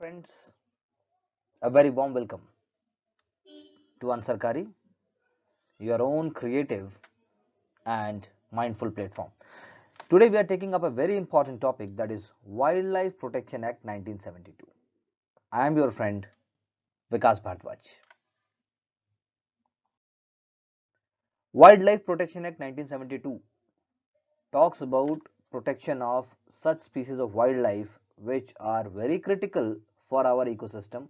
friends a very warm welcome to Ansarkari your own creative and mindful platform today we are taking up a very important topic that is wildlife protection act 1972 i am your friend vikas bhardwaj wildlife protection act 1972 talks about protection of such species of wildlife which are very critical for our ecosystem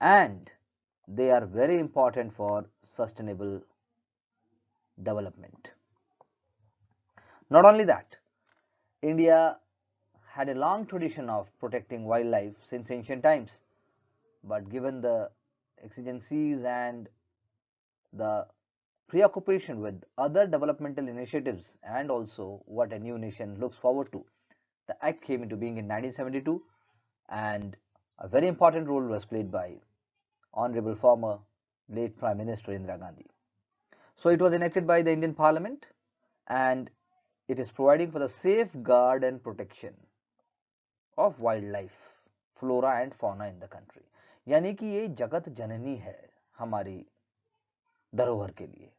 and they are very important for sustainable development. Not only that, India had a long tradition of protecting wildlife since ancient times, but given the exigencies and the preoccupation with other developmental initiatives and also what a new nation looks forward to, the act came into being in 1972 and a very important role was played by Honorable former late Prime Minister Indira Gandhi. So it was enacted by the Indian Parliament and it is providing for the safeguard and protection of wildlife, flora and fauna in the country. यानी कि ये जगत जननी है हमारी धरोहर के लिए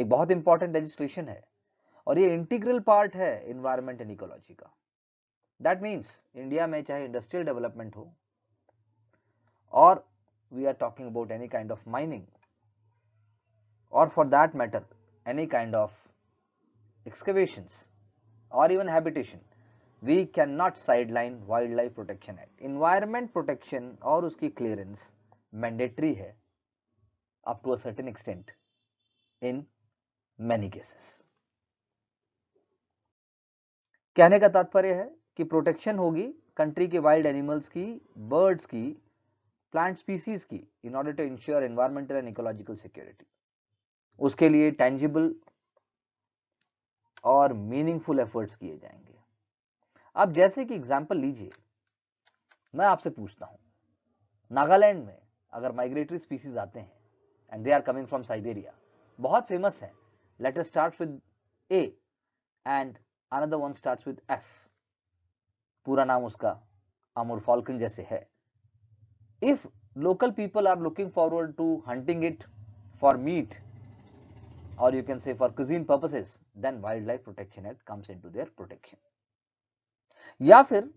एक बहुत important legislation है और ये integral part है environment and ecology का दैट मीन्स इंडिया में चाहे इंडस्ट्रियल डेवलपमेंट हो और we are talking about any kind of mining और for that matter any kind of excavation और even habitation we can not sideline wild life protection act environment protection और उसकी clearance mandatory है up to a certain extent in many cases कहने का तात्पर्य है की प्रोटेक्शन होगी कंट्री के वाइल्ड एनिमल्स की बर्ड्स की प्लांट स्पीसीज की in order to ensure environmental and ecological security उसके लिए टेंजिबल और मीनिंगफुल एफर्ट्स किए जाएंगे अब जैसे कि एग्जाम्पल लीजिए मैं आपसे पूछता हूं नागालैंड में अगर माइग्रेटरी स्पीसीज आते हैं and they are coming from Siberia बहुत फेमस है letter start with A and another one start with F पूरा नाम उसका अमूर फॉल्कन जैसे है if local people are looking forward to hunting it for meat और you can say for cuisine purposes then wild life protection act comes in to their protection या फिर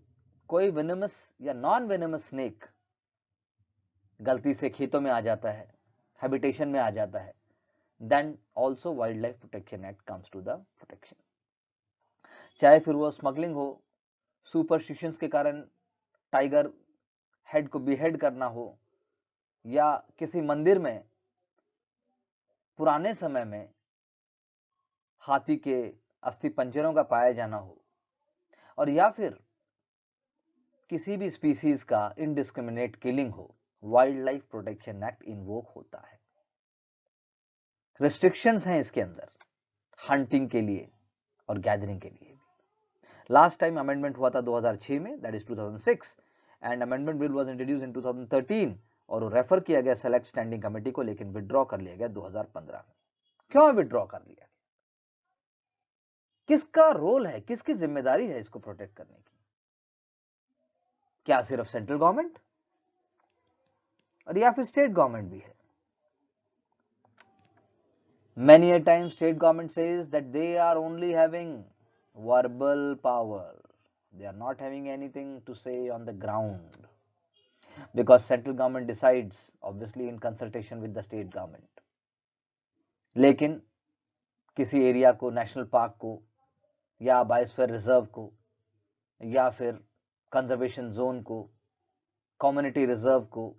कोई विनमस या नॉन विनमस स्नेक गलती से खेतों में आ जाता है हैबिटेशन में आ जाता है then also wild life protection act comes to the protection चाहे फिर वो स्मगलिंग हो सुपरस्टिशंस के कारण टाइगर हेड को बिहेड करना हो या किसी मंदिर में पुराने समय में हाथी के अस्थि पंजरों का पाया जाना हो और या फिर किसी भी स्पीसीज का इनडिस्क्रिमिनेट किलिंग हो wild life protection act invoke होता है रिस्ट्रिक्शंस हैं इसके अंदर हंटिंग के लिए और गैदरिंग के लिए लास्ट टाइम अमेंडमेंट हुआ था 2006 में that is 2006 and amendment bill was introduce in 2013 और रेफर किया गया सेलेक्ट स्टैंडिंग कमेटी को लेकिन विड्रॉ कर लिया गया 2015 में क्यों विड्रॉ कर लिया किसका रोल है किसकी जिम्मेदारी है इसको प्रोटेक्ट करने की क्या सिर्फ सेंट्रल गवर्नमेंट और या फिर स्टेट गवर्नमेंट भी है many a time state government says they are only having verbal power they are not having anything to say on the ground because central government decides obviously in consultation with the state government lekin kisi area ko national park ko ya biosphere reserve ko ya fir conservation zone ko community reserve ko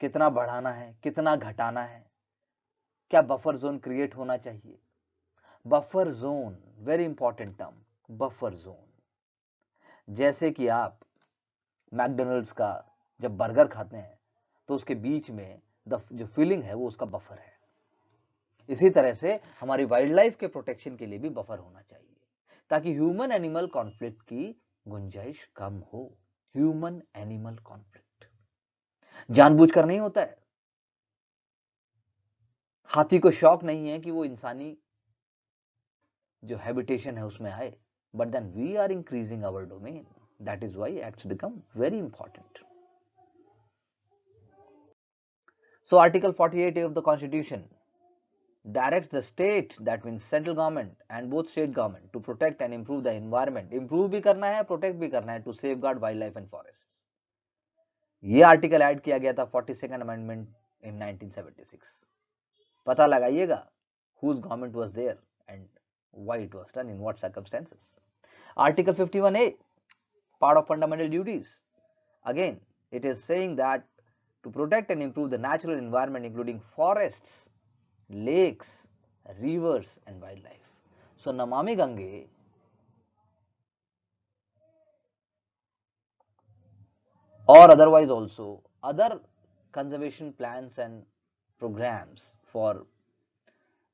kitna badhana hai kitna ghatana hai kya buffer zone create hona chahiye buffer zone very important term buffer zone जैसे कि आप McDonald's का जब burger खाते हैं तो उसके बीच में द जो फीलिंग है वो उसका बफर है इसी तरह से हमारी वाइल्ड लाइफ के प्रोटेक्शन के लिए भी बफर होना चाहिए ताकि ह्यूमन एनिमल कॉन्फ्लिक्ट की गुंजाइश कम हो ह्यूमन एनिमल कॉन्फ्लिक्ट जानबूझकर नहीं होता है हाथी को शौक नहीं है कि वो इंसानी जो हैबिटेशन है उसमें आए but then we are increasing our domain that is why acts become very important so article 48 of the constitution directs the state that means central government and both state government to protect and improve the environment improve bhi karna hai protect bhi karna hai to safeguard wildlife and forests ये article add किया गया था 42nd amendment in 1976 पता लगाइएगा whose government was there and why it was done, in what circumstances. Article 51A, part of fundamental duties. Again, it is saying that to protect and improve the natural environment including forests, lakes, rivers and wildlife. So, Namami Gange or otherwise also other conservation plans and programs for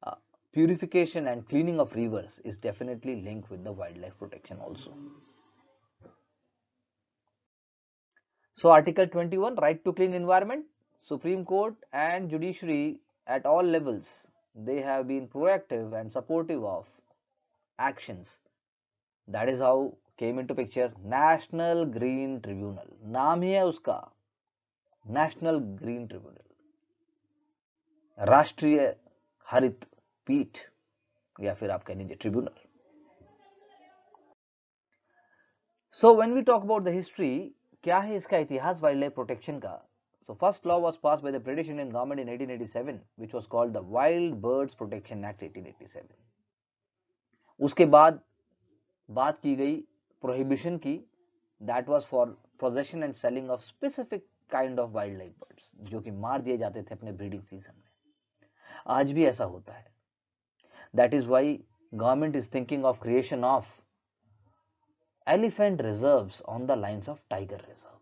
uh, purification and cleaning of rivers is definitely linked with the wildlife protection also. So Article 21, right to clean environment, Supreme Court and judiciary at all levels, they have been proactive and supportive of actions. That is how came into picture National Green Tribunal. नाम ही है National Green Tribunal. Rashtriya Harit. पीठ या फिर आप कह लीजिए tribunal so when we talk about the history क्या है इसका इतिहास वाइल्ड लाइफ प्रोटेक्शन का so first law was pass by the British Indian government in eighteen eighty seven which was called the wild the protection act eighteen eighty seven उसके बाद बात की गई प्रोहिबिशन की that was for possession and selling of specific kind of wild life birds जो कि मार दिए जाते थे अपने ब्रीडिंग सीजन में आज भी ऐसा होता है That is why government is thinking of creation of elephant reserves on the lines of tiger reserves.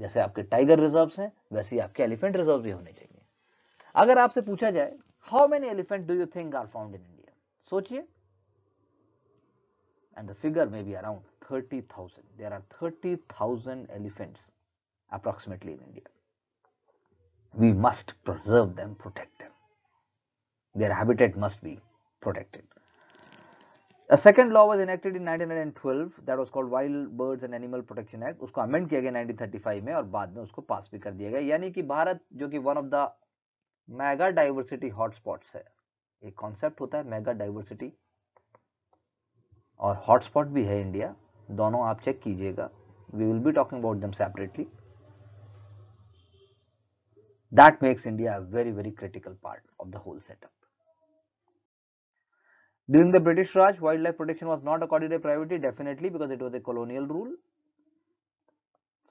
जैसे आपके टाइगर रिजर्व्स हैं वैसे ही आपके एलिफेंट रिजर्व भी होने चाहिए अगर आपसे पूछा जाए how many elephant do you think are found in India सोचिए and the figure may be around thirty thousand there are thirty thousand elephants approximately in India. We must preserve them, protect them. Their habitat must be protected. A second law was enacted in 1912 that was called Wild Birds and Animal Protection Act. उसको amend किया गया 1935 में और बाद में उसको pass भी कर दिया गया यानी कि भारत जो कि one of the mega diversity hotspots है एक कॉन्सेप्ट होता है मेगा डाइवर्सिटी और हॉटस्पॉट भी है इंडिया दोनों आप चेक कीजिएगा we will be talking about them separately that makes India very very critical part of the whole setup During the British Raj, wildlife protection was not accorded a priority definitely because it was a colonial rule.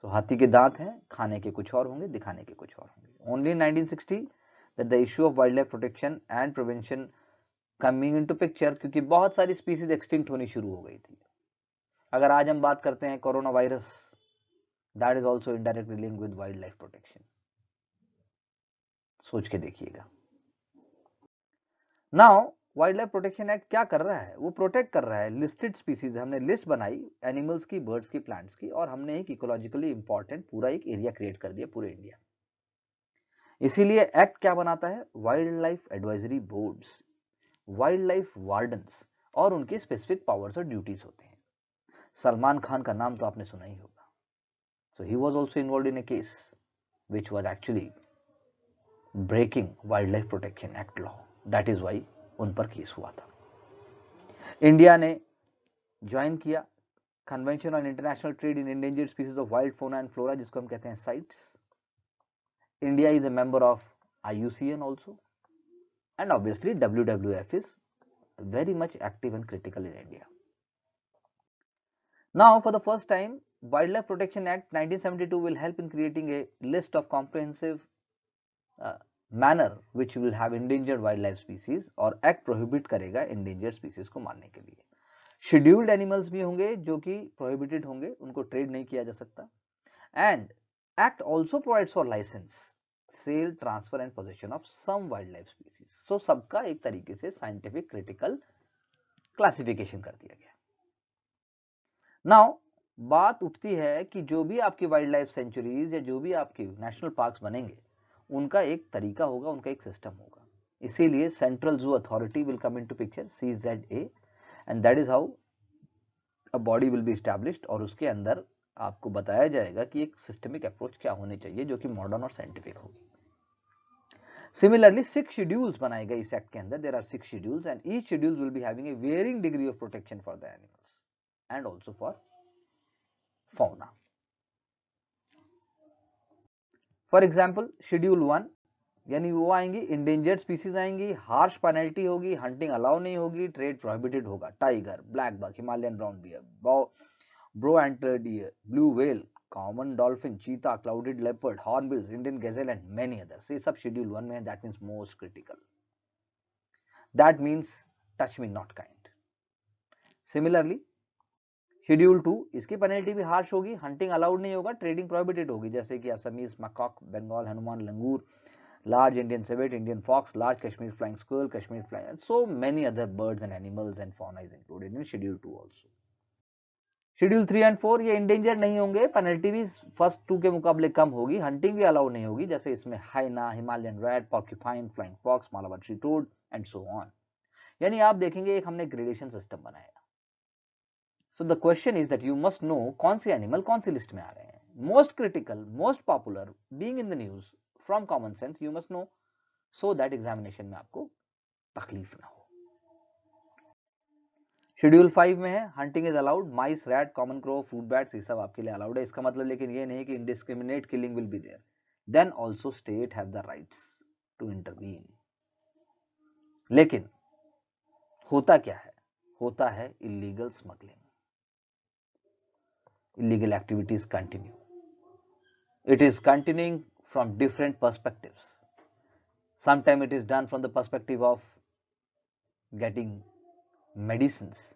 So hathi ke daant hain khane ke kuch aur honge dikhane ke kuch aur honge Only in 1960 that the issue of wildlife protection and prevention coming into picture kyunki bahut sari species extinct honi shuru ho gayi thi agar aaj hum baat karte hain corona virus that is also indirectly linked with wildlife protection soch ke dekhiyega now wild life protection act क्या कर रहा है वो protect कर रहा है listed species हमने list बनाई एनिमल्स की बर्ड्स की प्लांट्स की और हमने एक इकोलॉजिकली इंपॉर्टेंट पूरा एक एरिया क्रिएट कर दिया पूरे इंडिया इसीलिए एक्ट क्या बनाता है wild life advisory boards wild life wardens और उनके स्पेसिफिक पावर्स और ड्यूटीज होते हैं सलमान खान का नाम तो आपने सुना ही होगा so he was also involve in a case which was actually breaking wild life protection act law that is why उन पर केस हुआ था इंडिया ने ज्वाइन किया convention on international trade in endanger species of wild fauna and flora जिसको हम कहते हैं CITES India is a member of IUCN also and obviously WWF is very much active and critical in India now for the first time wild life protection act nineteen 1972 will help in creating a list of comprehensive manner which will have endangered wild life species और act prohibit करेगा endangered species को मारने के लिए scheduled animals भी होंगे जो कि प्रोहिबिटेड होंगे उनको ट्रेड नहीं किया जा सकता and act also provide for license sale transfer and possession of some wild life species so सबका एक तरीके से साइंटिफिक क्रिटिकल क्लासिफिकेशन कर दिया गया नाउ बात उठती है कि जो भी आपकी वाइल्ड लाइफ सेंचुरीज या जो भी आपकी नेशनल पार्क्स बनेंगे उनका एक तरीका होगा उनका एक सिस्टम होगा इसीलिए central zoo authority will come in to picture C Z A and that is how a body will be establish और उसके अंदर आपको बताया जाएगा कि एक सिस्टमिक अप्रोच क्या होनी चाहिए जो कि मॉडर्न और साइंटिफिक होगी सिमिलरली सिक्स शेड्यूल्स बनाए गए इस एक्ट के अंदर there are six schedules and each schedules will be having a varying degree of protection for the animals and also for fauna for example schedule one यानी वो आएंगी endangered species आएंगी harsh penalty होगी hunting allow नहीं होगी trade prohibited होगा tiger black buck Himalayan brown bear brow antlered deer blue whale common dolphin cheetah clouded leopard hornbills Indian gazelle and many others ये सब शेड्यूल वन में that means most critical that means touch me not kind similarly schedule two इसकी penalty भी harsh होगी hunting allowed नहीं होगा trading prohibited होगी जैसे कि Assamese macaque Bengal Hanuman langur large Indian civet Indian fox large Kashmir flying squirrel Kashmir flying so many other birds and animals and and fauna is included in Schedule 2 schedule three and four ये endanger नहीं होंगे penalty भी first to के मुकाबले कम होगी hunting भी allowed नहीं होगी जैसे इसमें hyena Himalayan red porcupine flying fox Malabar tree toad and so on यानी आप देखेंगे एक हमने ग्रेडेशन सिस्टम बनाया so the question is that you must know कौन से एनिमल कौन सी लिस्ट में आ रहे हैं most critical most popular being in the news from common sense you must know so that examination में आपको तकलीफ ना हो शेड्यूल फाइव में है hunting is allowed mice rat common crow fruit bats ये सब आपके लिए अलाउड है इसका मतलब लेकिन ये नहीं कि indiscriminate killing will be there then also state have the rights to intervene लेकिन होता क्या है होता है illegal smuggling illegal activities continue. It is continuing from different perspectives. Sometimes it is done from the perspective of getting medicines,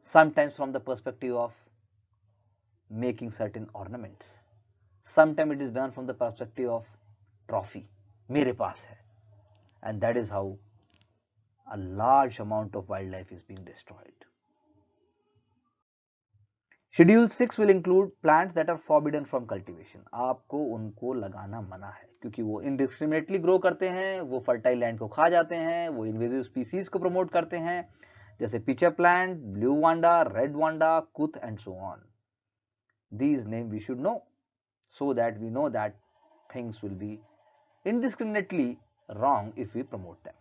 sometimes from the perspective of making certain ornaments, sometimes it is done from the perspective of trophy, mere paas hai. And that is how a large amount of wildlife is being destroyed. Schedule six will include plants that are forbidden from cultivation आपको उनको लगाना मना है क्योंकि वो indiscriminately grow करते हैं वो फर्टाइल लैंड को खा जाते हैं वो इन्वेजिव स्पीसीज को प्रमोट करते हैं जैसे pitcher plant blue vanda red vanda kuth and so on these name we should know so that we know that things will be indiscriminately wrong if we promote them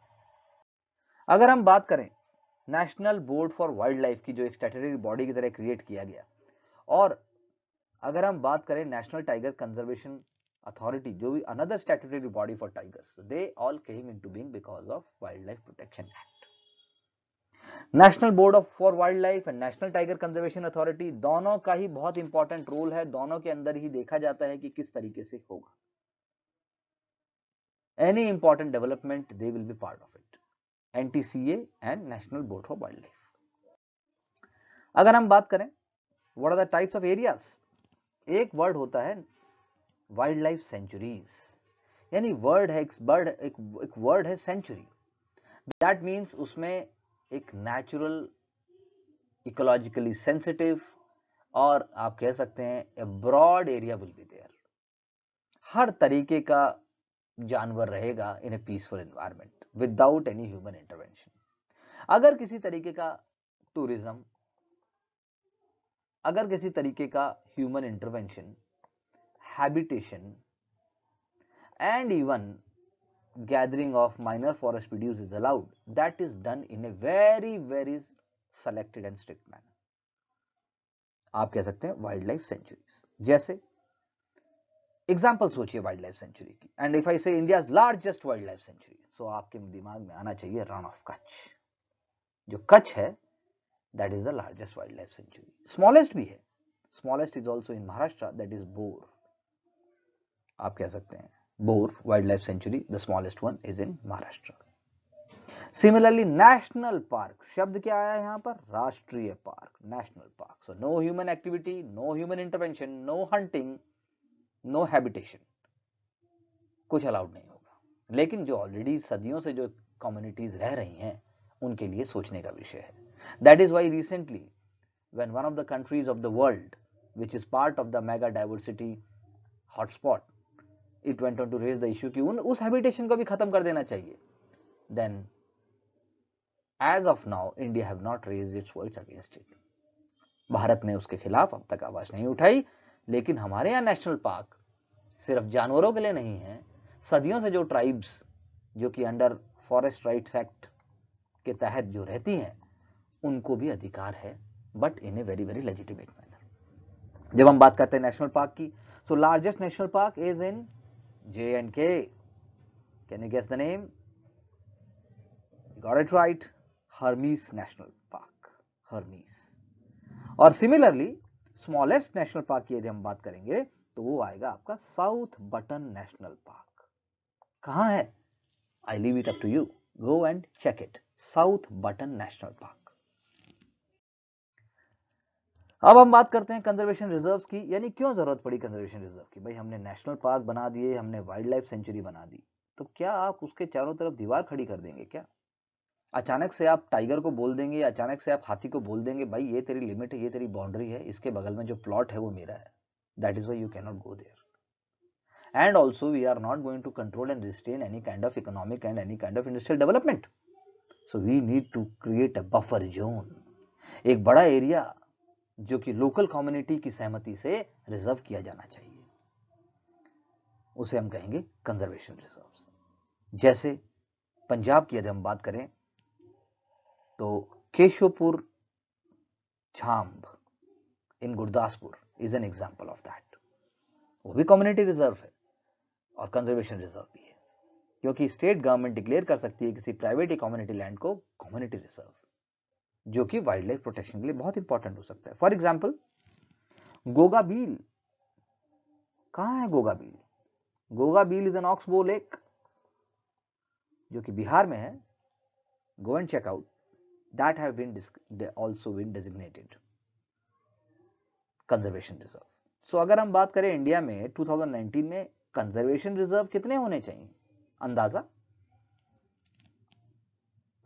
अगर हम बात करें national board for wild life की जो एक स्टेटरी body की तरह create किया गया और अगर हम बात करें नेशनल टाइगर कंजर्वेशन अथॉरिटी जो भी another statutory body for tigers they all came into being because of wild life protection act national board of for wild life and national tiger conservation authority दोनों का ही बहुत important role है दोनों के अंदर ही देखा जाता है कि किस तरीके से होगा any important development they will be part of it NTCA and national board for wild life अगर हम बात करें what are the types of area एक वर्ड होता है वाइल्ड लाइफ सेंचुरीज यानी वर्ड है एक बर्ड एक वर्ड है सेंचुरी दैट मीन्स उसमें एक नेचुरल इकोलॉजिकली सेंसिटिव और आप कह सकते हैं a broad area will be there हर तरीके का जानवर रहेगा in a peaceful environment without any human intervention अगर किसी तरीके का टूरिज्म अगर किसी तरीके का human intervention habitation and even gathering of minor forest produce is allowed that is done in a very very selected and strict manner आप कह सकते हैं वाइल्ड लाइफ सेंचुरी जैसे एग्जाम्पल सोचिए वाइल्ड लाइफ सेंचुरी की and if I say India largest wild life sanctuary so आपके दिमाग में आना चाहिए रन ऑफ कच्छ जो कच्छ है that is the largest wildlife sanctuary. Smallest भी है smallest is also in Maharashtra that is Bor. आप कह सकते हैं Bor wildlife sanctuary the smallest one is in Maharashtra. Similarly national park शब्द क्या आया यहाँ पर राष्ट्रीय park national park. So no human activity, no human intervention, no hunting, no habitation. कुछ अलाउड नहीं होगा लेकिन जो ऑलरेडी सदियों से जो कम्युनिटीज रह रही हैं उनके लिए सोचने का विषय है That is why recently, when one of the countries of the world, which is part of the mega diversity hotspot, it went on to raise the issue ki un us habitation ko bhi khatam kar dena chahiye Then, as of now, India have not raised its voice against it. bharat ne uske khilaf ab tak awaaz nahi uthai lekin hamare ya national park sirf janwaron ke liye nahi hai sadiyon se jo tribes jo ki under forest rights act ke तहत जो रहती हैं उनको भी अधिकार है but in a very very legitimate manner जब हम बात करते हैं नेशनल पार्क की so largest national park is in J and K can you guess the name got it right Hemis national park Hemis और सिमिलरली स्मॉलेस्ट नेशनल पार्क की यदि हम बात करेंगे तो वो आएगा आपका साउथ बटन नेशनल पार्क कहां है I leave it up to you go and check it South Button national park अब हम बात करते हैं कंजर्वेशन रिजर्व्स की यानी क्यों जरूरत पड़ी कंजर्वेशन रिजर्व की भाई हमने नेशनल पार्क बना दिए हमने वाइल्ड लाइफ सेंचुरी बना दी तो क्या आप उसके चारों तरफ दीवार खड़ी कर देंगे क्या अचानक से आप टाइगर को बोल देंगे अचानक से आप हाथी को बोल देंगे भाई ये तेरी लिमिट है ये तेरी बाउंड्री है इसके बगल में जो प्लॉट है वो मेरा है that is why you cannot go there and also we are not going to control and restrain any kind of economic and any kind of industrial development so we need to create a buffer zone एक बड़ा area जो कि local community की सहमति से reserve किया जाना चाहिए उसे हम कहेंगे कंजर्वेशन रिजर्व जैसे पंजाब की यदि हम बात करें तो Keshopur Chhamb in Gurdaspur is an example of that वो भी कम्युनिटी रिजर्व है और कंजर्वेशन रिजर्व भी है क्योंकि स्टेट गवर्नमेंट डिक्लेयर कर सकती है किसी प्राइवेट कम्युनिटी लैंड को कम्युनिटी रिजर्व जो कि वाइल्ड लाइफ प्रोटेक्शन के लिए बहुत इंपॉर्टेंट हो सकता है फॉर एग्जाम्पल गोगा बील कहा है Goga Beel Goga Beel is an oxbow lake जो कि बिहार में है go and check out that have been also been designated conservation reserve so अगर हम बात करें इंडिया में 2019 में कंजर्वेशन रिजर्व कितने होने चाहिए अंदाजा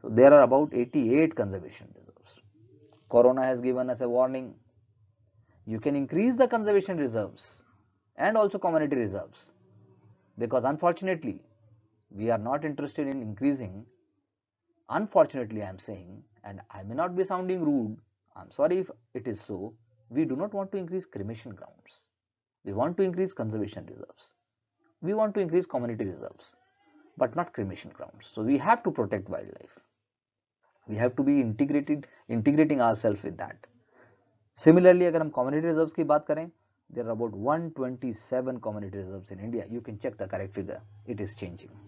so there are about 88 conservation reserve Corona has given us a warning. You can increase the conservation reserves and also community reserves because unfortunately we are not interested in increasing. Unfortunately I am saying and I may not be sounding rude. I am sorry if it is so. We do not want to increase cremation grounds. We want to increase conservation reserves. We want to increase community reserves but not cremation grounds. So we have to protect wildlife. we have to be integrated integrating ourselves with that similarly agar hum commodity reserves ki baat kare there are about 127 commodity reserves in india you can check the correct figure it is changing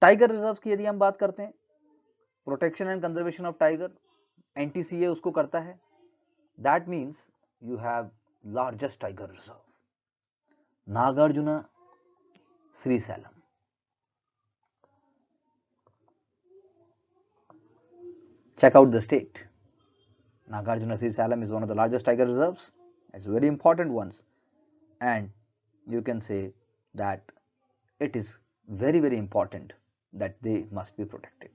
tiger reserves की यदि हम बात करते हैं protection and conservation of tiger NTCA उसको करता है that means you have largest tiger reserve Nagarjun Srisailam check out the state. Nagarjuna Salam is one of the largest tiger reserves. It's very important ones. And you can say that it is very, very important that they must be protected.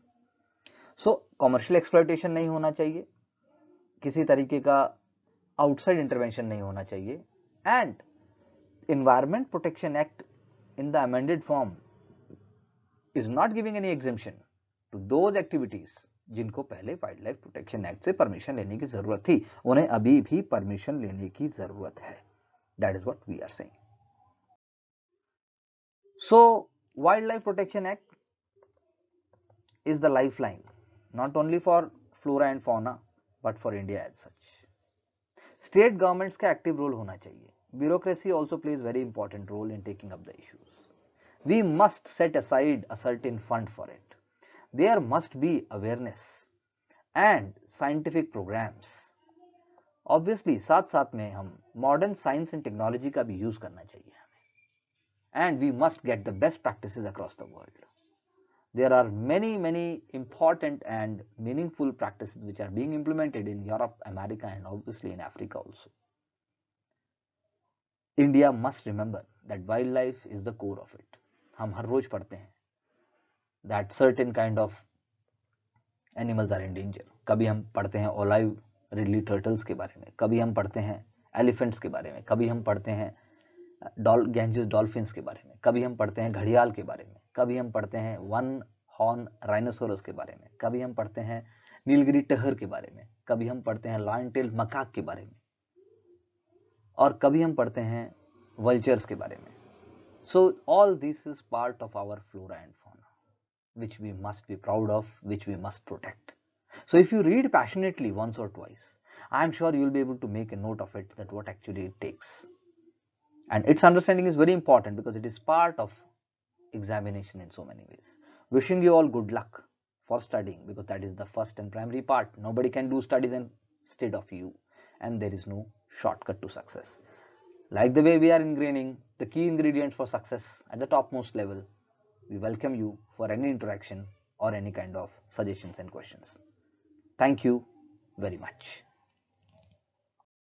So, commercial exploitation nahi hona chahiye. Kisi tarike ka outside intervention nahi hona chahiye. And Environment Protection Act in the amended form is not giving any exemption to those activities जिनको पहले wild life protection act से permission लेने की जरूरत थी उन्हें अभी भी परमिशन लेने की जरूरत है that is what we are saying so wild life protection act is the life line not only for flora and fauna but for India as such state governments का एक्टिव रोल होना चाहिए bureaucracy also plays very important role in taking up the issues we must set aside assert in fund for it there must be awareness and scientific programs. Obviously, साथ साथ में हम modern science and technology का भी use करना चाहिए हमें And we must get the best practices across the world. there are many many important and meaningful practices which are being implemented in Europe, America and obviously in Africa also. India must remember that wildlife is the core of it. हम हर रोज पढ़ते हैं that certain kind of animals are in danger कभी हम पढ़ते हैं ओलाइव Ridley turtles के बारे में कभी हम पढ़ते हैं एलिफेंट्स के बारे में कभी हम पढ़ते हैं डॉल गेंजिस डॉल्फिन्स के बारे में कभी हम पढ़ते हैं घड़ियाल के बारे में कभी हम पढ़ते हैं वन हॉर्न राइनोसोरस के बारे में कभी हम पढ़ते हैं नीलगिरी टहर के बारे में कभी हम पढ़ते हैं लाइन टेल मकाक के बारे में और कभी हम पढ़ते हैं वल्चर्स के बारे में so all this is part of our flora and fauna which we must be proud of, which we must protect. So if you read passionately once or twice, I am sure you will be able to make a note of it that what actually it takes. And its understanding is very important because it is part of examination in so many ways. Wishing you all good luck for studying because that is the first and primary part. Nobody can do studies instead of you and there is no shortcut to success. Like the way we are ingraining the key ingredients for success at the topmost level we welcome you for any interaction or any kind of suggestions and questions. Thank you very much.